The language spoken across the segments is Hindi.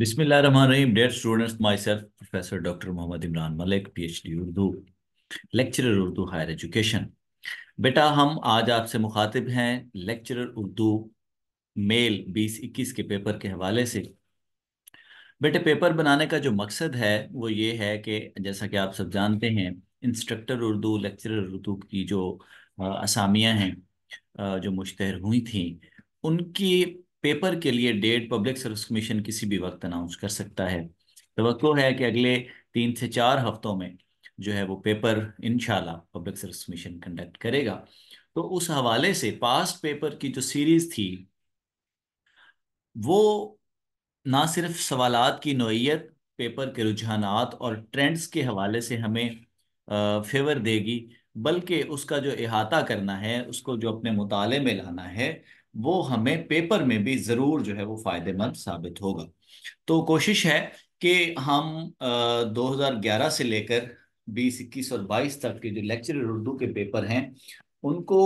Bismillahirrahmanirrahim. Dear students, myself, Professor Dr. Mohammad Imran Malik, PhD Urdu, lecturer Urdu higher education बेटा हम आज आपसे मुखातिब हैं लेक्चरर उर्दू मेल 2021 के पेपर के हवाले से बेटे पेपर बनाने का जो मकसद है वो ये है कि जैसा कि आप सब जानते हैं इंस्ट्रक्टर उर्दू लेक्चरर उर्दू की जो असामियाँ हैं जो मुश्तहर हुई थी उनकी पेपर के लिए डेट पब्लिक सर्विस कमीशन किसी भी वक्त अनाउंस कर सकता है तो है कि अगले तीन से चार हफ्तों में जो है वो paper in public service commission conduct करेगा तो उस हवाले से पास्ट पेपर की जो सीरीज थी वो ना सिर्फ सवालात की नोयत पेपर के रुझानात और ट्रेंड्स के हवाले से हमें फेवर देगी बल्कि उसका जो अहाता करना है उसको जो अपने मुताले में लाना है वो हमें पेपर में भी ज़रूर जो है वो फ़ायदेमंद साबित होगा तो कोशिश है कि हम दो हज़ार ग्यारह से लेकर बीस इक्कीस और बाईस तक के जो लेक्चर उर्दू के पेपर हैं उनको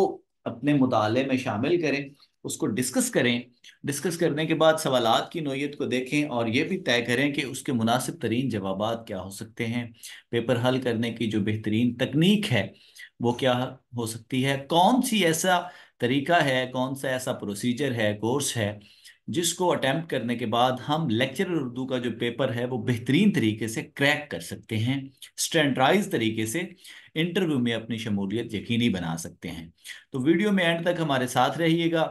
अपने मुताले में शामिल करें उसको डिस्कस करें डिस्कस करने के बाद सवाल की नोयत को देखें और ये भी तय करें कि उसके मुनासिब तरीन जवाब क्या हो सकते हैं पेपर हल करने की जो बेहतरीन तकनीक है वो क्या हो सकती है कौन सी ऐसा तरीका है कौन सा ऐसा प्रोसीजर है कोर्स है जिसको अटैम्प्ट करने के बाद हम लेक्चर उर्दू का जो पेपर है वो बेहतरीन तरीके से क्रैक कर सकते हैं स्टैंडराइज तरीके से इंटरव्यू में अपनी शमूलियत यकीनी बना सकते हैं तो वीडियो में एंड तक हमारे साथ रहिएगा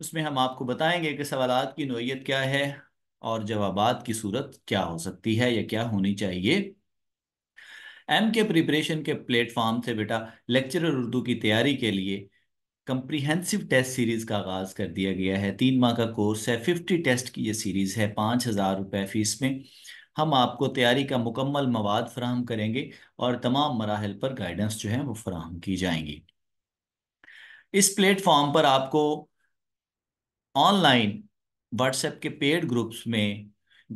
उसमें हम आपको बताएंगे कि सवाल की नोयत क्या है और जवाब की सूरत क्या हो सकती है या क्या होनी चाहिए एम के प्रिपरेशन के प्लेटफॉर्म से बेटा लेक्चरर उर्दू की तैयारी के लिए कंप्रीहेंसिव टेस्ट सीरीज का आगाज कर दिया गया है तीन माह का कोर्स है फिफ्टी टेस्ट की ये सीरीज है पाँच हज़ार रुपये फीस में हम आपको तैयारी का मुकम्मल मवाद फ्राहम करेंगे और तमाम मराहल पर गाइडेंस जो है वो फ्राहम की जाएंगी इस प्लेटफॉर्म पर आपको ऑनलाइन व्हाट्सएप के पेड ग्रुप्स में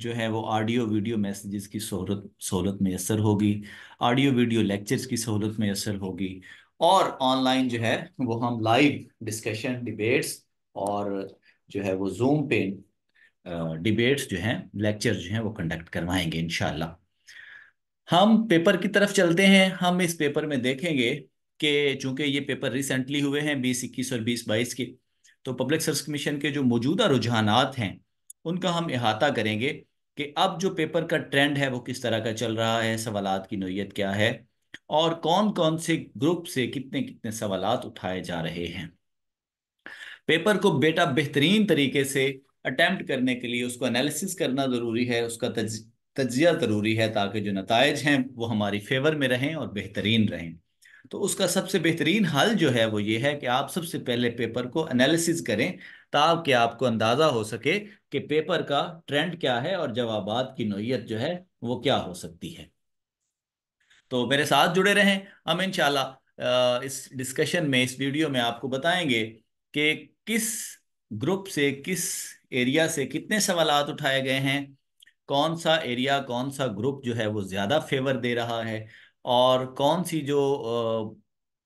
जो है वो ऑडियो वीडियो मैसेजेस की सहूलत सहूलत मैसर होगी ऑडियो वीडियो लेक्चर्स की सहूलत मैसर होगी और ऑनलाइन जो है वो हम लाइव डिस्कशन डिबेट्स और जो है वो जूम पे डिबेट्स जो हैं लेक्चर जो हैं वो कंडक्ट करवाएंगे इनशाला हम पेपर की तरफ चलते हैं हम इस पेपर में देखेंगे कि चूंकि ये पेपर रिसेंटली हुए हैं बीस इक्कीस और बीस बाईस के तो पब्लिक सर्विस कमीशन के जो मौजूदा रुझान हैं उनका हम अहाता करेंगे कि अब जो पेपर का ट्रेंड है वो किस तरह का चल रहा है सवालत की नोयत क्या है और कौन कौन से ग्रुप से कितने कितने सवाल उठाए जा रहे हैं पेपर को बेटा बेहतरीन तरीके से अटैम्प्ट करने के लिए उसको एनालिसिस करना ज़रूरी है उसका तज तजिया ज़रूरी है ताकि जो नतज हैं वो हमारी फेवर में रहें और बेहतरीन रहें तो उसका सबसे बेहतरीन हल जो है वो ये है कि आप सबसे पहले पेपर को एनालिसिस करें ताकि आपको अंदाज़ा हो सके कि पेपर का ट्रेंड क्या है और जवाब की नोयत जो है वो क्या हो सकती है तो मेरे साथ जुड़े रहें हम इनशाला इस डिस्कशन में इस वीडियो में आपको बताएंगे कि किस ग्रुप से किस एरिया से कितने सवाल उठाए गए हैं कौन सा एरिया कौन सा ग्रुप जो है वो ज़्यादा फेवर दे रहा है और कौन सी जो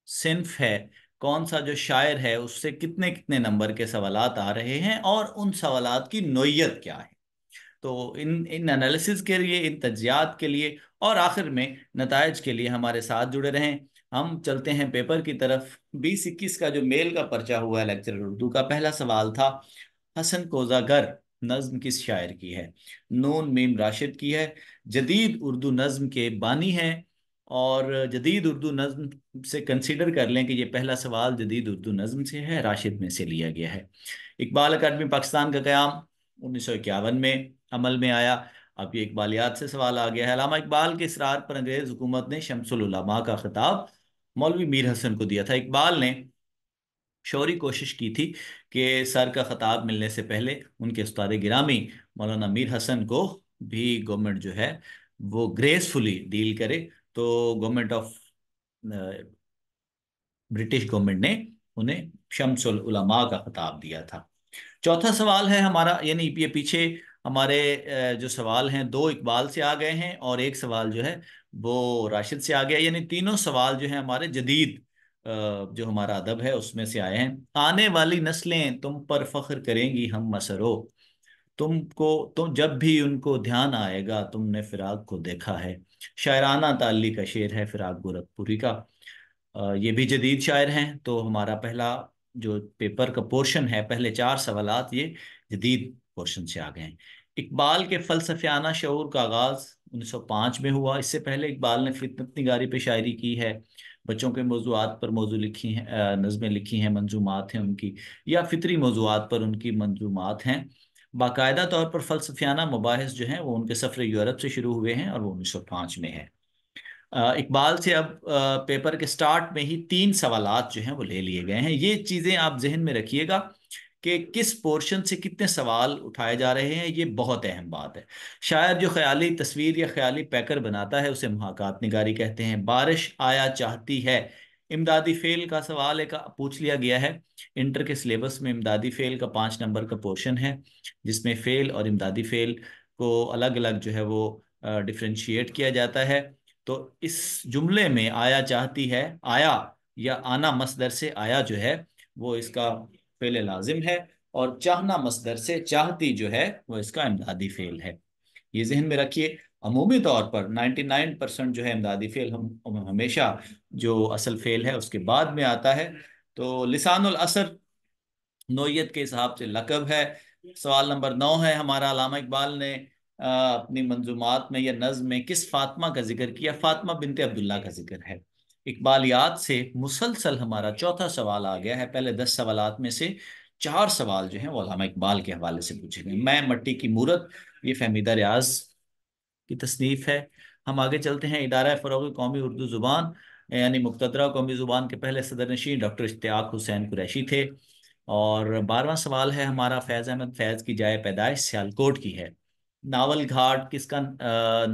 सिंफ है कौन सा जो शायर है उससे कितने कितने नंबर के सवाल आ रहे हैं और उन सवाल की नोयत क्या है तो इन इन एनालिसिस के लिए इन तजियात के लिए और आखिर में नतज के लिए हमारे साथ जुड़े रहें हम चलते हैं पेपर की तरफ बीस इक्कीस का जो मेल का पर्चा हुआ है लेक्चर उर्दू का पहला सवाल था हसन कोजागर नज्म किस शायर की है नून मीम राशिद की है जदीद उर्दू नज्म के बानी हैं और जदीद उर्दू नज्म से कंसिडर कर लें कि ये पहला सवाल जदीद उर्दू नज्म से है राशिद में से लिया गया है इकबाल अकादमी पाकिस्तान का क्याम उन्नीस में અમલ મે આયા અભી એક બલિયાદ સે સવાલ આ ગયા હૈ અલામા ઇકબાલ કે ઇસrar પર અંગ્રેજ હુકુમત ને શમસુલ ઉલમા કા ખિતાબ મૌલવી મીર હસન કો દિયા થા ઇકબાલ ને શૌરી કોશિશ કી થી કે સર કા ખિતાબ મિલને સે પહેલે ઉનકે ઉસ્તાદ એ ગરામી مولانا મીર હસન કો ભી ગવર્નમેન્ટ જો હે વો ગ્રેસફુલી ડીલ કરે તો ગવર્નમેન્ટ ઓફ બ્રિટિશ ગવર્નમેન્ટ ને ઉને શમસુલ ઉલમા કા ખિતાબ દિયા થા ચોથા સવાલ હૈ હમારા યે ની યે પીછે हमारे जो सवाल हैं दो इकबाल से आ गए हैं और एक सवाल जो है वो राशिद से आ गया यानी तीनों सवाल जो है हमारे जदीद जो हमारा अदब है उसमें से आए हैं आने वाली नस्लें तुम पर फख्र करेंगी हम मसरो तुमको तुम जब भी उनको ध्यान आएगा तुमने फिराक को देखा है शायराना ताली का शेर है फिराक गोरखपुरी का ये भी जदीद शायर हैं तो हमारा पहला जो पेपर का पोर्शन है पहले चार सवालात ये जदीद क्वेश्चन से आ गए हैं इकबाल के फलसफियाना शूर का आगाज़ 1905 में हुआ इससे पहले इकबाल ने फितनत निगारी पे शायरी की है बच्चों के मौजूद पर मौजू लिखी हैं नज़में लिखी हैं मंजूमात हैं उनकी या फितरी मौजूद पर उनकी मंजूमात हैं बाकायदा तौर पर फ़लसफियाना मुबास जो हैं वो उनके सफ़र यूरोप से शुरू हुए हैं और वो पाँच में है इकबाल से अब पेपर के स्टार्ट में ही तीन सवाल जो हैं वो ले लिए गए हैं ये चीज़ें आप जहन में रखिएगा कि किस पोर्शन से कितने सवाल उठाए जा रहे हैं ये बहुत अहम बात है शायद जो ख्याली तस्वीर या ख्याली पैकर बनाता है उसे महाकात निगारी कहते हैं बारिश आया चाहती है इमदादी फेल का सवाल एक पूछ लिया गया है इंटर के सिलेबस में इमदादी फेल का पाँच नंबर का पोर्शन है जिसमें फेल और इमदादी फेल को अलग अलग जो है वो डिफ्रेंशिएट किया जाता है तो इस जुमले में आया चाहती है आया या आना मसदर से आया जो है वो इसका फेल लाजिम है और चाहना मसदर से चाहती जो है वो इसका इमदादी फेल है ये जहन में रखिए अमूमी तौर पर 99 परसेंट जो है इमदादी फेल हम हमेशा जो असल फेल है उसके बाद में आता है तो लिसानुल असर नोयत के हिसाब से लकब है सवाल नंबर नौ है हमारा अलामा इकबाल ने अपनी मंजूमात में या नज़म में किस फातमा का जिक्र किया फातमा बिनते अब्दुल्ला का जिक्र है इकबालियात से मुसलसल हमारा चौथा सवाल आ गया है पहले दस सवाल में से चार सवाल जो हैं वलामा इकबाल के हवाले से पूछे गए मैं मट्टी की मूर्त ये फहमीदा रियाज की तसनीफ है हम आगे चलते हैं इदारा फ़रोग कौमी उर्दू ज़ुबान यानी मुख्तरा कौमी ज़ुबान के पहले सदर नशी डॉक्टर इश्तियाक हुसैन कुरैशी थे और बारवा सवाल है हमारा फैज़ अहमद फैज़ की जाए पैदाइश सियालकोट की है नावल घाट किसका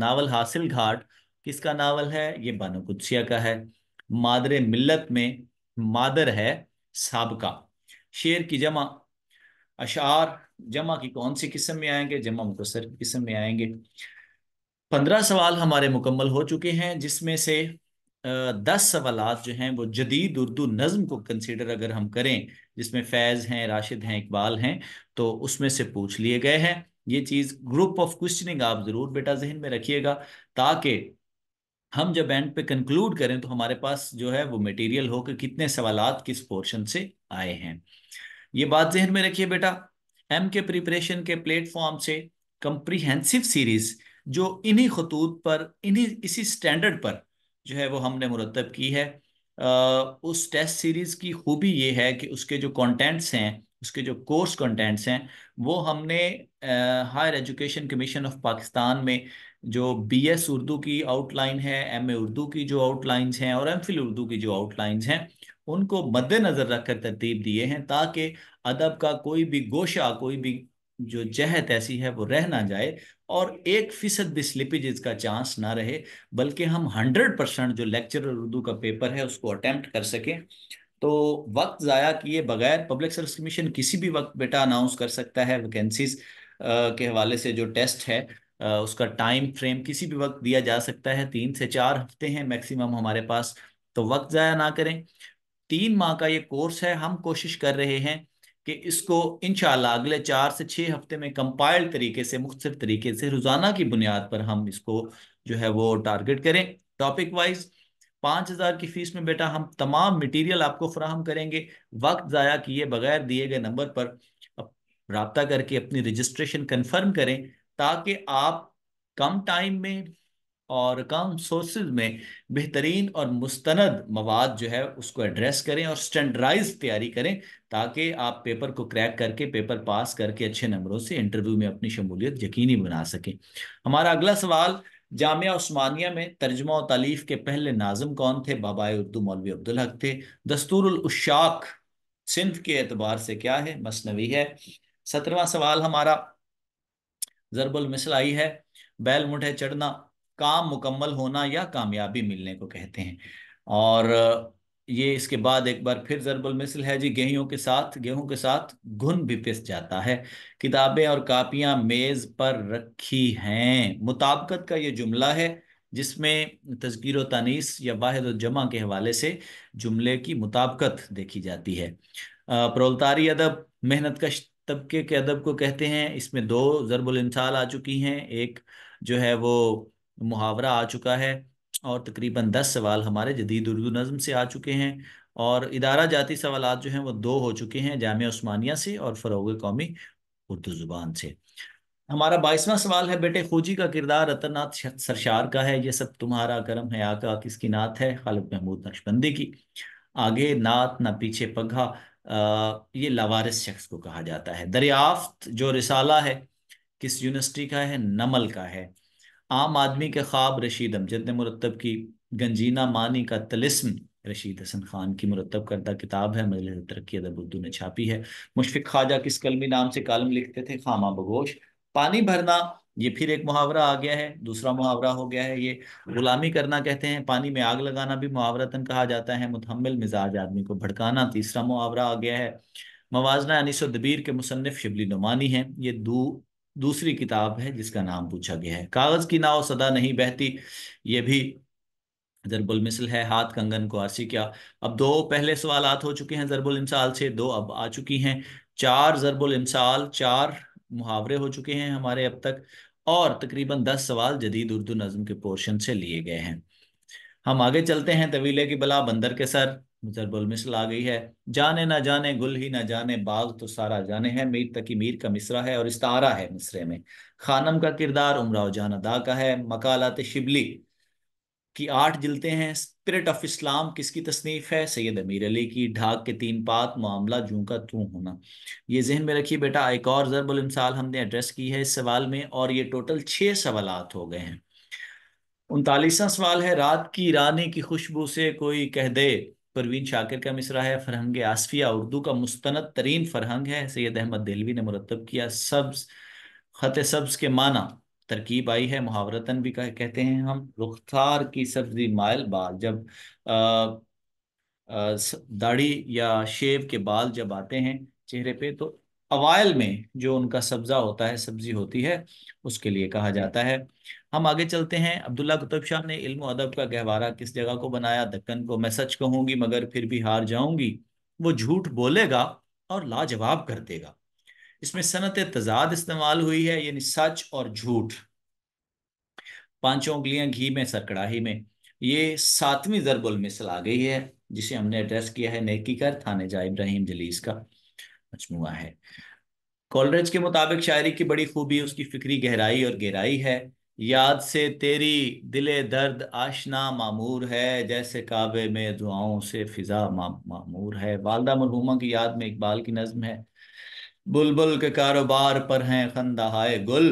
नावल हासिल घाट किसका नावल है ये बानो कुदसिया का है मादर मिलत में मादर है सबका शेर की जमा अशार जमा की कौन सी किस्म में आएंगे जमा मुकसर की किस्म में आएंगे पंद्रह सवाल हमारे मुकम्मल हो चुके हैं जिसमें से दस सवाल जो हैं वो जदीद उर्दू नज्म को कंसिडर अगर हम करें जिसमें फैज़ हैं राशिद हैं इकबाल हैं तो उसमें से पूछ लिए गए हैं ये चीज़ ग्रुप ऑफ क्वेश्चनिंग आप ज़रूर बेटा जहन में रखिएगा ताकि हम जब एंड पे कंक्लूड करें तो हमारे पास जो है वो मटेरियल हो कि कितने सवालात किस पोर्शन से आए हैं ये बात जहन में रखिए बेटा एम के प्रिपरेशन के प्लेटफॉर्म से कंप्रीहेंसिव सीरीज जो इन्हीं खतूत पर इन्हीं इसी स्टैंडर्ड पर जो है वो हमने मुरतब की है आ, उस टेस्ट सीरीज की खूबी ये है कि उसके जो कंटेंट्स हैं उसके जो कोर्स कंटेंट्स हैं वो हमने higher education commission of Pakistan में जो बीएस उर्दू की आउटलाइन है एमए उर्दू की जो आउटलाइंस हैं और एमफिल उर्दू की जो आउटलाइंस हैं उनको मद्देनजर रखकर तरतीब दिए हैं ताकि अदब का कोई भी गोशा कोई भी जो जहत ऐसी है वो रह ना जाए और एक फीसद भी स्लिपेज का चांस ना रहे बल्कि हम हंड्रेड परसेंट जो लेक्चर उर्दू का पेपर है उसको अटैम्प्ट कर सकें तो वक्त ज़ाया किए बगैर पब्लिक सर्विस कमीशन किसी भी वक्त बेटा अनाउंस कर सकता है वैकेंसीज के हवाले से जो टेस्ट है उसका टाइम फ्रेम किसी भी वक्त दिया जा सकता है तीन से चार हफ्ते हैं मैक्सिमम हमारे पास तो वक्त ज़ाया ना करें तीन माह का ये कोर्स है हम कोशिश कर रहे हैं कि इसको इन अगले चार से छः हफ्ते में कंपाइल्ड तरीके से मुख्तर तरीके से रोज़ाना की बुनियाद पर हम इसको जो है वो टारगेट करें टॉपिक वाइज पाँच हज़ार की फ़ीस में बेटा हम तमाम मटेरियल आपको फ्राहम करेंगे वक्त ज़ाया किए बगैर दिए गए नंबर पर रबता करके अपनी रजिस्ट्रेशन कन्फर्म करें ताकि आप कम टाइम में और कम सोर्सेज में बेहतरीन और मुस्तंद मवाद जो है उसको एड्रेस करें और स्टैंडर्डाइज तैयारी करें ताकि आप पेपर को क्रैक करके पेपर पास करके अच्छे नंबरों से इंटरव्यू में अपनी शमूलियत यकीनी बना सकें हमारा अगला सवाल जामिया उस्मानिया में तर्जमा और तालीफ के पहले नाजम कौन थे बाबाए उर्दू मौलवी अब्दुल हक थे दस्तूरशाक सिंफ के एतबार से क्या है मसनवी है सत्रवा सवाल हमारा जरबुल मिसल आई है बैल मुठे चढ़ना काम मुकम्मल होना या कामयाबी मिलने को कहते हैं और ये इसके बाद एक बार फिर जरबुल मिसल है जी गेहूं के साथ गेहूं के साथ घुन भी पिस जाता है किताबें और कापियां मेज पर रखी हैं मुताबकत का ये जुमला है जिसमें तस्गीर तनीस या वाहिद जमा के हवाले से जुमले की मुताबकत देखी जाती है प्रोलतारी अदब मेहनत कश तबके के अदब को कहते हैं इसमें दो ज़रबुल आ चुकी हैं एक जो है वो मुहावरा आ चुका है और तकरीबन दस सवाल हमारे जदीद उर्दू नज़म से आ चुके हैं और इदारा जाती सवाल जो हैं वो दो हो चुके हैं जाम उस्मानिया से और फ़रोग कौमी उर्दू ज़ुबान से हमारा बाईसवां सवाल है बेटे खोजी का किरदार रतननाथ सरशार का है ये सब तुम्हारा करम है आका किसकी नात है खालिद महमूद नक्शबंदी की आगे नात ना पीछे पगहा ये लावारिस शख्स को कहा जाता है दरियाफ्त जो रिसाला है किस यूनिवर्सिटी का है नमल का है आम आदमी के ख्वाब रशीद अमजद ने मुरतब की गंजीना मानी का तलिस्म रशीद हसन खान की मुरतब करदा किताब है मजल तरक्की अदब उर्दू ने छापी है मुशफिक ख्वाजा किस कलमी नाम से कालम लिखते थे खामा बगोश पानी भरना ये फिर एक मुहावरा आ गया है दूसरा मुहावरा हो गया है ये गुलामी करना कहते हैं पानी में आग लगाना भी मुहावरतन कहा जाता है मुतहमल मिजाज आदमी को भड़काना तीसरा मुहावरा आ गया है मवाजना अनिस दबीर के मुसनफ़ शिबली नुमानी हैं ये दू दूसरी किताब है जिसका नाम पूछा गया है कागज़ की नाव सदा नहीं बहती ये भी जरबुल मिसल है हाथ कंगन को आरसी क्या अब दो पहले सवाल हो चुके हैं जरबुल इमसाल से दो अब आ चुकी हैं चार जरबुल इमसाल चार मुहावरे हो चुके हैं हमारे अब तक और तकरीबन दस सवाल जदीद उर्दू नज़म के पोर्शन से लिए गए हैं हम आगे चलते हैं तवीले की बला बंदर के सर मुजरबुल मिसल आ गई है जाने ना जाने गुल ही ना जाने बाग तो सारा जाने है मीर तकी मीर का मिसरा है और इस्तारा है मिसरे में खानम का किरदार उमराव जान अदा का है मकालत शिबली की आठ जिलते हैं स्पिरिट ऑफ इस्लाम किसकी तसनीफ है सैयद अमीर अली की ढाक के तीन पात मामला जूं का तू होना ये जहन में रखिए बेटा एक और ज़रबुलमसाल हमने एड्रेस की है इस सवाल में और ये टोटल छः सवाल हो गए हैं उनतालीसवां सवाल है रात की रानी की खुशबू से कोई कह दे परवीन शाकिर का मिसरा है फरहंग आसफिया उर्दू का मुस्तंद तरीन फरहंग है सैयद अहमद दिलवी ने मुरतब किया सब्ज ख़त सब्ज़ के माना तरकीब आई है मुहावरतन भी कह, कहते हैं हम रुखसार की सब्जी माइल बाल जब अः दाढ़ी या शेव के बाल जब आते हैं चेहरे पे तो अवायल में जो उनका सब्जा होता है सब्जी होती है उसके लिए कहा जाता है हम आगे चलते हैं अब्दुल्ला कुतुब शाह ने इल्म अदब का गहवारा किस जगह को बनाया दक्कन को मैं सच कहूंगी मगर फिर भी हार जाऊंगी वो झूठ बोलेगा और लाजवाब कर देगा इसमें सनत तजाद इस्तेमाल हुई है यानी सच और झूठ पांचों उंगलियां घी में सरकड़ाही में ये सातवीं जरबुल मिसल आ गई है जिसे हमने एड्रेस किया है नेकी कर थाने जा इब्राहिम जलीस का मजमु है कॉलरेज के मुताबिक शायरी की बड़ी खूबी उसकी फिक्री गहराई और गहराई है याद से तेरी दिले दर्द आशना मामूर है जैसे काबे में दुआओं से फिजा मा, मामूर है वालदा मरहुमा की याद में इकबाल की नज्म है बुलबुल के कारोबार पर हैं खंदहाए गुल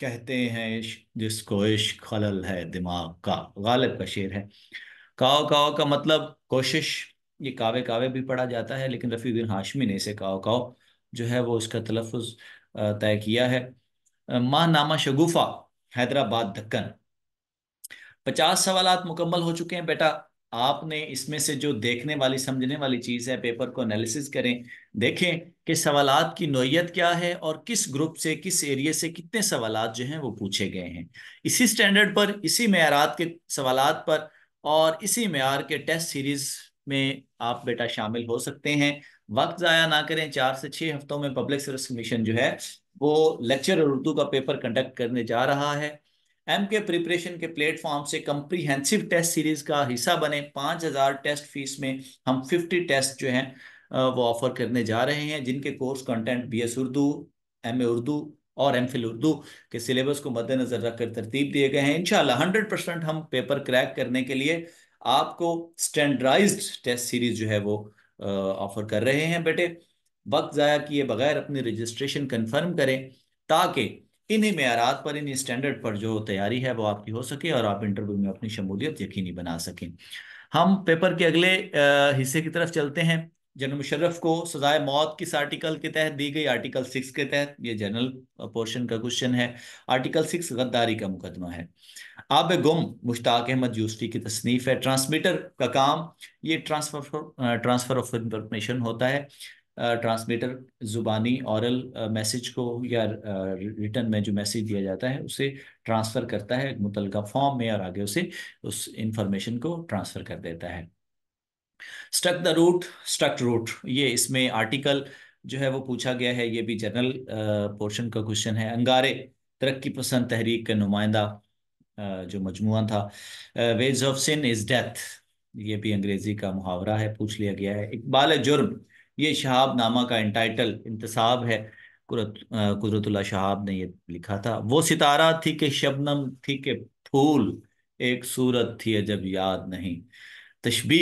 कहते हैं इश्क जिसको इश्क खलल है दिमाग का गालिब का शेर है काओ काओ का मतलब कोशिश ये कावे कावे भी पढ़ा जाता है लेकिन रफ़ीउद्दीन हाशमी ने इसे काओ काओ जो है वो उसका तलफ़ तय किया है नामा शगुफा हैदराबाद दक्कन पचास सवाल मुकम्मल हो चुके हैं बेटा आपने इसमें से जो देखने वाली समझने वाली चीज़ है पेपर को एनालिसिस करें देखें कि सवाल की नोयत क्या है और किस ग्रुप से किस एरिए से कितने सवाल जो हैं वो पूछे गए हैं इसी स्टैंडर्ड पर इसी मैारात के सवाल पर और इसी मैार के टेस्ट सीरीज़ में आप बेटा शामिल हो सकते हैं वक्त ज़ाया ना करें चार से छः हफ्तों में पब्लिक सर्विस कमीशन जो है वो लेक्चर और उर्दू का पेपर कंडक्ट करने जा रहा है एम के प्रिपरेशन के प्लेटफॉर्म से कंप्रीहेंसिव टेस्ट सीरीज का हिस्सा बने पाँच हज़ार टेस्ट फीस में हम फिफ्टी टेस्ट जो हैं वो ऑफर करने जा रहे हैं जिनके course content B S Urdu M A Urdu और एम फिल उर्दू के सिलेबस को मद्देनजर रखकर तरतीब दिए गए हैं इनशाला हंड्रेड परसेंट हम पेपर क्रैक करने के लिए आपको स्टैंडर्डाइज टेस्ट सीरीज जो है वो ऑफर कर रहे हैं बेटे वक्त ज़ाया किए बगैर अपनी रजिस्ट्रेशन कन्फर्म करें ताकि इन्हीं मैारात पर इन स्टैंडर्ड पर जो तैयारी है वो आपकी हो सके और आप इंटरव्यू में अपनी शमूलियत यकीनी बना सकें हम पेपर के अगले हिस्से की तरफ चलते हैं जनरल मुशर्रफ को सजाए मौत किस आर्टिकल के तहत दी गई आर्टिकल सिक्स के तहत ये जनरल पोर्शन का क्वेश्चन है आर्टिकल सिक्स गद्दारी का मुकदमा है आब गुम मुश्ताक अहमद यूसफी की तसनीफ है ट्रांसमीटर का काम ये ट्रांसफर ट्रांसफर ऑफ इंफॉर्मेशन होता है ट्रांसमीटर ज़ुबानी औरल मैसेज को या रिटर्न में जो मैसेज दिया जाता है उसे ट्रांसफ़र करता है मुतल फॉर्म में और आगे उसे उस इंफॉर्मेशन को ट्रांसफ़र कर देता है struck the root stuck root ये इसमें आर्टिकल जो है वो पूछा गया है ये भी जनरल पोर्शन का क्वेश्चन है अंगारे तरक्की पसंद तहरीक का नुमाइंदा जो मजमू था wages of sin is death ये भी अंग्रेजी का मुहावरा है पूछ लिया गया है इकबाल जुर्म ये शहाब नामा का इंटाइटल इंतसाब है कुदरतुल्ला शहाब ने ये लिखा था वो सितारा थी के शबनम थी के फूल एक सूरत थी जब याद नहीं तशबी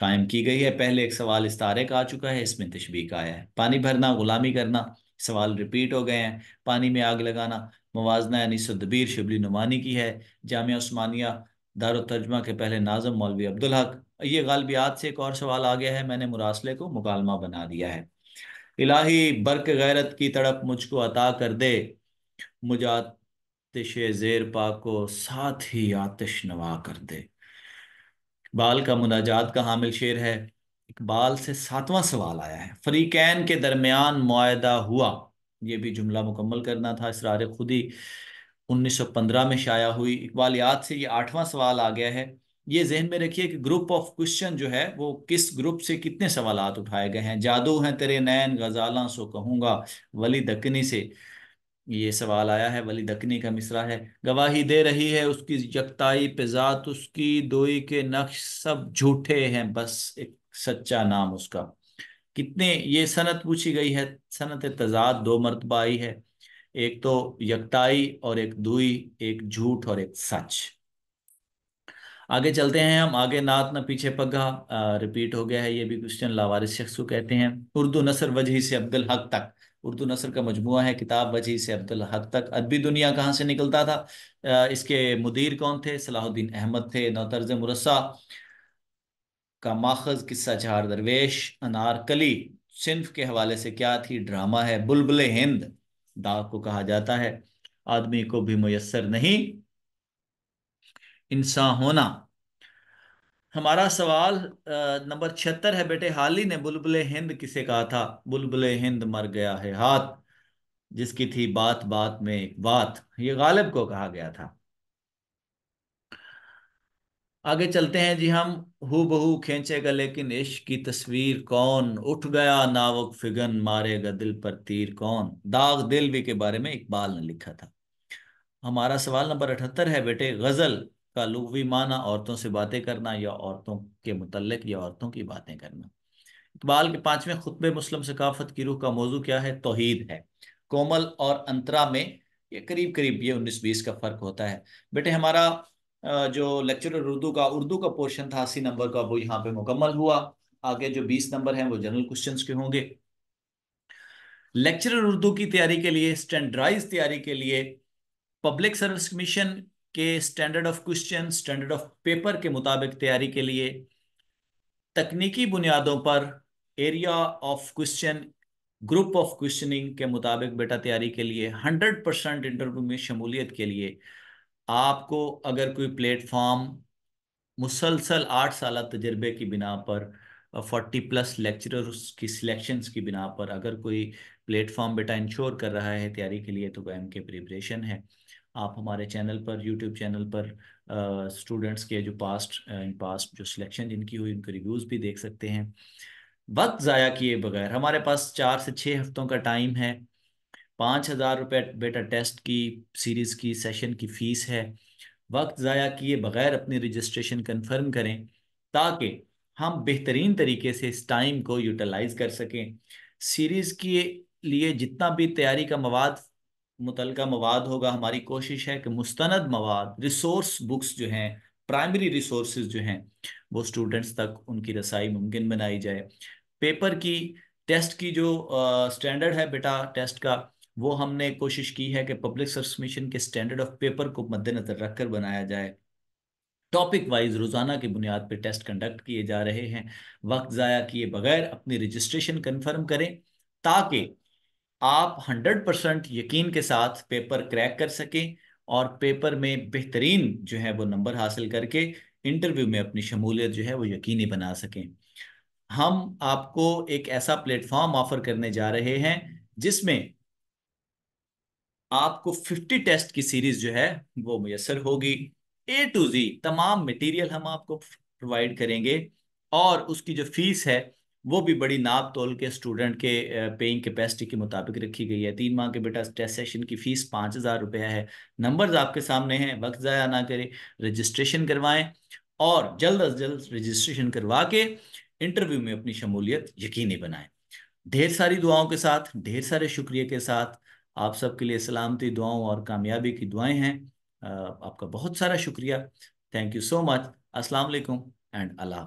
कायम की गई है पहले एक सवाल इस तारे का आ चुका है इसमें तशबी का आया है पानी भरना गुलामी करना सवाल रिपीट हो गए हैं पानी में आग लगाना मवाजना यानी सदबीर शबली नुमानी की है जामिया उस्मानिया दारो तर्जमा के पहले नाजम मौलवी अब्दुल हक ये गालबियात से एक और सवाल आ गया है मैंने मुरासले को मुकालमा बना दिया है इलाही बर्क गैरत की तड़प मुझको अता कर दे मुझ जेर पा को साथ ही आतिश नवा कर दे बाल का मुनाजात का हामिल शेर है इकबाल से सातवां सवाल आया है फरीकैन के दरमियान मुआदा हुआ ये भी जुमला मुकम्मल करना था इसरार खुदी 1915 में शाया हुई इकबाल याद से ये आठवां सवाल आ गया है ये जहन में रखिए कि ग्रुप ऑफ क्वेश्चन जो है वो किस ग्रुप से कितने सवाल उठाए गए हैं जादू हैं तेरे नैन गजाला सो कहूँगा वली दकनी से ये सवाल आया है वली दकनी का मिसरा है गवाही दे रही है उसकी जगताई पिजात उसकी दोई के नक्श सब झूठे हैं बस एक सच्चा नाम उसका कितने ये सनत पूछी गई है सनत तजाद दो मरतबा आई है एक तो यकताई और एक दुई एक झूठ और एक सच आगे चलते हैं हम आगे नात न पीछे पग्घा रिपीट हो गया है ये भी क्वेश्चन लावारिस शख्स को कहते हैं उर्दू नसर वजही से अब्दुल हक तक उर्दू नसर का मजमु है किताब वजही से अब्दुल हक तक अदबी दुनिया कहाँ से निकलता था इसके मुदीर कौन थे सलाहुद्दीन अहमद थे नौतर्ज मुरसा का माखज किस्सा चार दरवेश अनारकली सिंफ के हवाले से क्या थी ड्रामा है बुलबुल हिंद दाग को कहा जाता है आदमी को भी मैसर नहीं इंसान होना हमारा सवाल नंबर छिहत्तर है बेटे हाल ही ने बुलबुल हिंद किसे कहा था बुलबुल हिंद मर गया है हाथ जिसकी थी बात बात में एक बात ये गालिब को कहा गया था आगे चलते हैं जी हम हु बहू खेचेगा लेकिन इश्क की तस्वीर कौन उठ गया नावक फिगन मारेगा दिल पर तीर कौन दाग दिल भी के बारे में इकबाल ने लिखा था हमारा सवाल नंबर अठहत्तर है बेटे गजल का लुगवी माना औरतों से बातें करना या औरतों के मुतलक या औरतों की बातें करना इकबाल के पांचवें खुतब मुस्लिम सकाफत की रूह का मौजू क्या है तोहद है कोमल और अंतरा में ये करीब करीब ये उन्नीस बीस का फ़र्क होता है बेटे हमारा जो लेक्चरर उर्दू का उर्दू का पोर्शन था अस्सी नंबर का वो यहाँ पे मुकम्मल हुआ आगे जो बीस नंबर हैं वो जनरल क्वेश्चन के होंगे लेक्चरर उर्दू की तैयारी के लिए स्टैंडर्डाइज तैयारी के लिए पब्लिक सर्विस कमीशन के standard of question standard of paper के मुताबिक तैयारी के लिए तकनीकी बुनियादों पर area of question group of questioning के मुताबिक बेटा तैयारी के लिए हंड्रेड परसेंट इंटरव्यू में शमूलियत के लिए आपको अगर कोई प्लेटफॉर्म मुसलसल आठ साल तजर्बे की बिना पर फोर्टी प्लस लेक्चरर्स की सिलेक्शंस की बिना पर अगर कोई प्लेटफॉर्म बेटा इंश्योर कर रहा है तैयारी के लिए तो वह एम के प्रिपरेशन है आप हमारे चैनल पर यूट्यूब चैनल पर स्टूडेंट्स के जो पास्ट इन पास्ट जो सिलेक्शन जिनकी हुई उनके रिव्यूज़ भी देख सकते हैं वक्त ज़ाया किए बगैर हमारे पास चार से छः हफ्तों का टाइम है पाँच हज़ार रुपये बेटा टेस्ट की सीरीज़ की सेशन की फ़ीस है वक्त ज़ाया किए बगैर अपनी रजिस्ट्रेशन कन्फर्म करें ताकि हम बेहतरीन तरीके से इस टाइम को यूटिलाइज कर सकें सीरीज़ के लिए जितना भी तैयारी का मवाद मुतल मवाद होगा हमारी कोशिश है कि मुस्तंद मवाद रिसोर्स बुक्स जो हैं प्राइमरी रिसोर्स जो हैं वो स्टूडेंट्स तक उनकी रसाई मुमकिन बनाई जाए पेपर की टेस्ट की जो स्टैंडर्ड है बेटा टेस्ट का वो हमने कोशिश की है कि पब्लिक सर्विस मिशन के स्टैंडर्ड ऑफ पेपर को मद्देनजर रखकर बनाया जाए टॉपिक वाइज रोज़ाना की बुनियाद पर टेस्ट कंडक्ट किए जा रहे हैं वक्त ज़ाया किए बगैर अपनी रजिस्ट्रेशन कन्फर्म करें ताकि आप 100 परसेंट यकीन के साथ पेपर क्रैक कर सकें और पेपर में बेहतरीन जो है वो नंबर हासिल करके इंटरव्यू में अपनी शमूलियत जो है वो यकीनी बना सकें हम आपको एक ऐसा प्लेटफॉर्म ऑफर करने जा रहे हैं जिसमें आपको 50 टेस्ट की सीरीज जो है वो मैसर होगी ए टू जी तमाम मटेरियल हम आपको प्रोवाइड करेंगे और उसकी जो फीस है वो भी बड़ी नाप तोल के स्टूडेंट के पेइंग कैपेसिटी के मुताबिक रखी गई है तीन माह के बेटा टेस्ट सेशन की फ़ीस पाँच हज़ार रुपया है नंबर्स आपके सामने हैं वक्त ज़ाया ना करें रजिस्ट्रेशन करवाएं और जल्द अज जल्द रजिस्ट्रेशन करवा के इंटरव्यू में अपनी शमूलियत यकीनी बनाएं ढेर सारी दुआओं के साथ ढेर सारे शुक्रिया के साथ आप सबके लिए सलामती दुआओं और कामयाबी की दुआएं हैं आपका बहुत सारा शुक्रिया थैंक यू सो मच अस्सलाम एंड अल्लाह